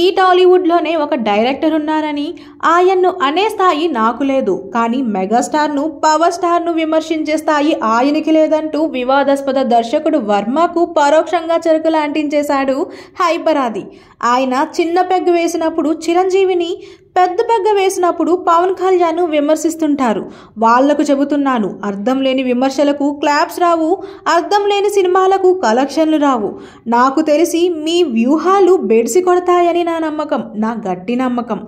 ఈ టాలీవుడ్లోనే ఒక డైరెక్టర్ ఉన్నారని ఆయన్ను అనే స్థాయి నాకు లేదు కానీ మెగాస్టార్ను పవర్ స్టార్ను విమర్శించే స్థాయి ఆయనకి లేదంటూ వివాదాస్పద దర్శకుడు వర్మకు పరోక్షంగా చెరుకులు అంటించేశాడు హైపరాది ఆయన చిన్న పెగ్గు వేసినప్పుడు చిరంజీవిని పెద్ద పెగ్గ వేసినప్పుడు పవన్ కళ్యాణ్ విమర్శిస్తుంటారు వాళ్లకు చెబుతున్నాను అర్థం లేని విమర్శలకు క్లాప్స్ రావు అర్థం లేని సినిమాలకు కలెక్షన్లు రావు నాకు తెలిసి మీ వ్యూహాలు బెడిసి కొడతాయని నా నమ్మకం నా గట్టి నమ్మకం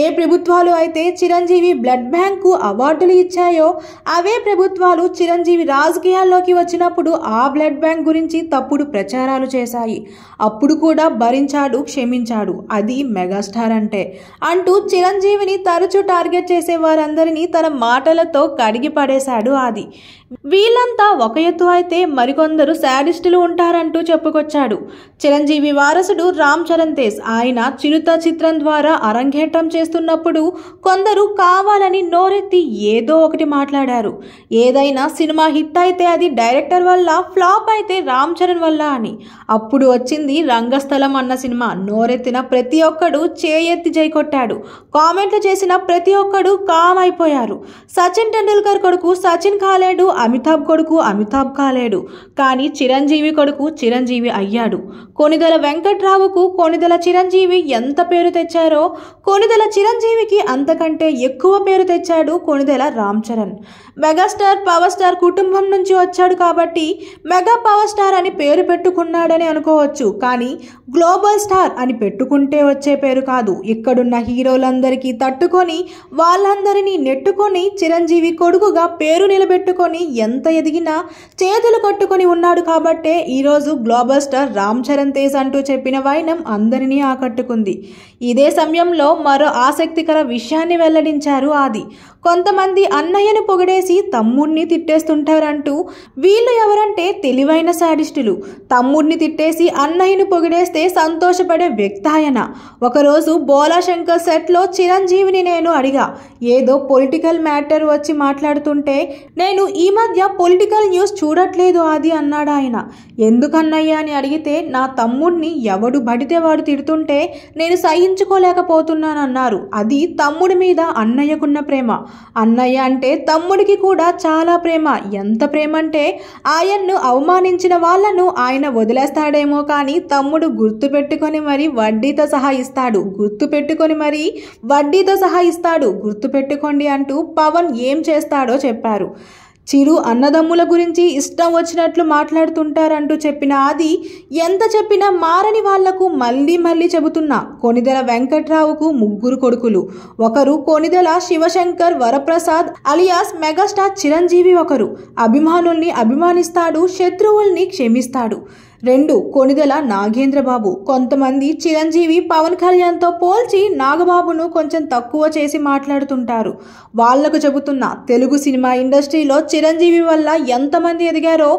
ఏ ప్రభుత్వాలు అయితే చిరంజీవి బ్లడ్ బ్యాంకు అవార్డులు ఇచ్చాయో అవే ప్రభుత్వాలు చిరంజీవి రాజకీయాల్లోకి వచ్చినప్పుడు ఆ బ్లడ్ బ్యాంక్ గురించి తప్పుడు ప్రచారాలు చేశాయి అప్పుడు కూడా భరించాడు క్షమించాడు అది మెగాస్టార్ అంటే అంటూ చిరంజీవిని తరచూ టార్గెట్ చేసే వారందరినీ తన మాటలతో కడిగి పడేశాడు ఆది వీళ్ళంతా ఒక ఎత్తు అయితే మరికొందరు శాడిస్టులు ఉంటారంటూ చెప్పుకొచ్చాడు చిరంజీవి వారసుడు రామ్ చరణ్ తేజ్ ఆయన చిరుత చిత్రం ద్వారా అరంగేటం చేస్తున్నప్పుడు కొందరు కావాలని నోరెత్తి ఏదో ఒకటి మాట్లాడారు ఏదైనా సినిమా హిట్ అయితే అది డైరెక్టర్ వల్ల ఫ్లాప్ అయితే రామ్ చరణ్ వల్ల అని అప్పుడు వచ్చింది రంగస్థలం అన్న సినిమా నోరెత్తిన ప్రతి ఒక్కడు చేయెత్తి కొట్టాడు కామెంట్లు చేసిన ప్రతి ఒక్కడు కామ్ అయిపోయారు సచిన్ టెండూల్కర్ కొడుకు సచిన్ కాలేడు అమితాబ్ కొడుకు అమితాబ్ కాలేడు కానీ చిరంజీవి కొడుకు చిరంజీవి అయ్యాడు కొనిదల వెంకట్రావుకు కొనిదల చిరంజీవి ఎంత పేరు తెచ్చారో కొనిదల చిరంజీవికి అంతకంటే ఎక్కువ పేరు తెచ్చాడు Konidela Ram Charan megastar power star కుటుంబం నుంచి వచ్చాడు కాబట్టి మెగా పవర్ స్టార్ అని పేరు పెట్టుకున్నాడని అనుకోవచ్చు కానీ గ్లోబల్ స్టార్ అని పెట్టుకుంటే వచ్చే పేరు కాదు ఇక్కడున్న హీరోలందరికీ తట్టుకొని వాళ్ళందరినీ నెట్టుకొని చిరంజీవి కొడుకుగా పేరు నిలబెట్టుకొని ఎంత ఎదిగినా చేతులు కట్టుకొని ఉన్నాడు కాబట్టే ఈరోజు గ్లోబల్ స్టార్ రామ్ చరణ్ తేజ్ అంటూ చెప్పిన వైనం అందరినీ ఆకట్టుకుంది ఇదే సమయంలో మరో ఆసక్తికర విషయాన్ని వెల్లడించారు ఆది కొంతమంది అన్నయ్యను పొగిడేసి తమ్ముడిని తిట్టేస్తుంటారంటూ వీళ్ళు ఎవరంటే తెలివైన శాడిస్టులు తమ్ముడిని తిట్టేసి అన్నయ్యను పొగిడేస్తే సంతోషపడే వ్యక్తి ఆయన ఒకరోజు బోలాశంకర్ సెట్లో చిరంజీవిని నేను అడిగా ఏదో పొలిటికల్ మ్యాటర్ వచ్చి మాట్లాడుతుంటే నేను ఈ మధ్య పొలిటికల్ న్యూస్ చూడట్లేదు అది అన్నాడు ఆయన ఎందుకన్నయ్య అని అడిగితే నా తమ్ముడిని ఎవడు బడితే వాడు తిడుతుంటే నేను సై సహించుకోలేకపోతున్నానన్నారు అది తమ్ముడి మీద అన్నయ్యకున్న ప్రేమ అన్నయ్య అంటే తమ్ముడికి కూడా చాలా ప్రేమ ఎంత ప్రేమ అంటే ఆయన్ను అవమానించిన వాళ్లను ఆయన వదిలేస్తాడేమో కానీ తమ్ముడు గుర్తు పెట్టుకొని మరి వడ్డీతో సహా ఇస్తాడు గుర్తు పెట్టుకొని మరి వడ్డీతో సహా ఇస్తాడు గుర్తు పెట్టుకోండి అంటూ పవన్ ఏం చేస్తాడో చెప్పారు చిరు అన్నదమ్ముల గురించి ఇష్టం వచ్చినట్లు మాట్లాడుతుంటారంటూ చెప్పిన ఆది ఎంత చెప్పినా మారని వాళ్లకు మళ్ళీ మళ్ళీ చెబుతున్నా కొనిదెల వెంకట్రావుకు ముగ్గురు కొడుకులు ఒకరు కొనిదెల శివశంకర్ వరప్రసాద్ అలియాస్ మెగాస్టార్ చిరంజీవి ఒకరు అభిమానుల్ని అభిమానిస్తాడు శత్రువుల్ని క్షమిస్తాడు రెండు కొనిదెల నాగేంద్రబాబు కొంతమంది చిరంజీవి పవన్ కళ్యాణ్తో పోల్చి నాగబాబును కొంచెం తక్కువ చేసి మాట్లాడుతుంటారు వాళ్లకు చెబుతున్న తెలుగు సినిమా ఇండస్ట్రీలో చిరంజీవి వల్ల ఎంతమంది ఎదిగారో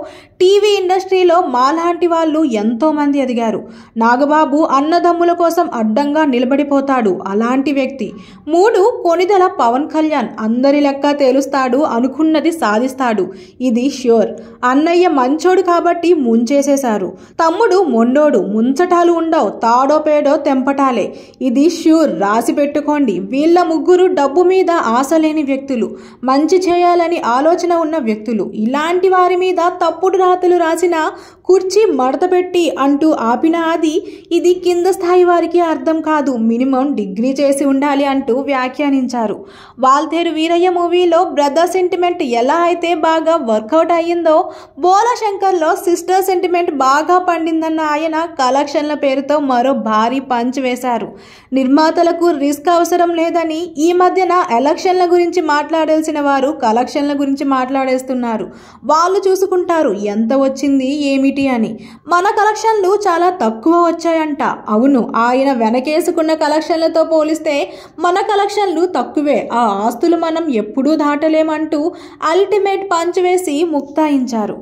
టీవీ ఇండస్ట్రీలో మాలాంటి వాళ్ళు ఎంతోమంది ఎదిగారు నాగబాబు అన్నదమ్ముల కోసం అడ్డంగా నిలబడిపోతాడు అలాంటి వ్యక్తి మూడు కొనిదెల పవన్ కళ్యాణ్ అందరి లెక్క తేలుస్తాడు అనుకున్నది సాధిస్తాడు ఇది ష్యూర్ అన్నయ్య మంచోడు కాబట్టి ముంచేసేశారు తమ్ముడు మొండోడు ముంచటాలు ఉండవు తాడో పేడో తెంపటాలే ఇది ష్యూర్ రాసి పెట్టుకోండి వీళ్ళ ముగ్గురు డబ్బు మీద ఆశ లేని వ్యక్తులు మంచి చేయాలని ఆలోచన ఉన్న వ్యక్తులు ఇలాంటి వారి మీద తప్పుడు రాతలు రాసిన కుర్చీ మడతపెట్టి అంటూ ఆపిన అది ఇది కింద స్థాయి వారికి అర్థం కాదు మినిమం డిగ్రీ చేసి ఉండాలి అంటూ వ్యాఖ్యానించారు వాల్తేరు వీరయ్య మూవీలో బ్రదర్ సెంటిమెంట్ ఎలా అయితే బాగా వర్కౌట్ అయ్యిందో బోలశంకర్లో సిస్టర్ సెంటిమెంట్ బాగా పండిందన్న ఆయన కలెక్షన్ల పేరుతో మరో భారీ పంచ్ వేశారు నిర్మాతలకు రిస్క్ అవసరం లేదని ఈ మధ్యన ఎలక్షన్ల గురించి మాట్లాడాల్సిన వారు కలెక్షన్ల గురించి మాట్లాడేస్తున్నారు వాళ్ళు చూసుకుంటారు ఎంత వచ్చింది ఏమి ఏమిటి అని మన కలెక్షన్లు చాలా తక్కువ వచ్చాయంట అవును ఆయన వెనకేసుకున్న కలెక్షన్లతో పోలిస్తే మన కలెక్షన్లు తక్కువే ఆ ఆస్తులు మనం ఎప్పుడూ దాటలేమంటూ అల్టిమేట్ పంచ్ వేసి ముక్తాయించారు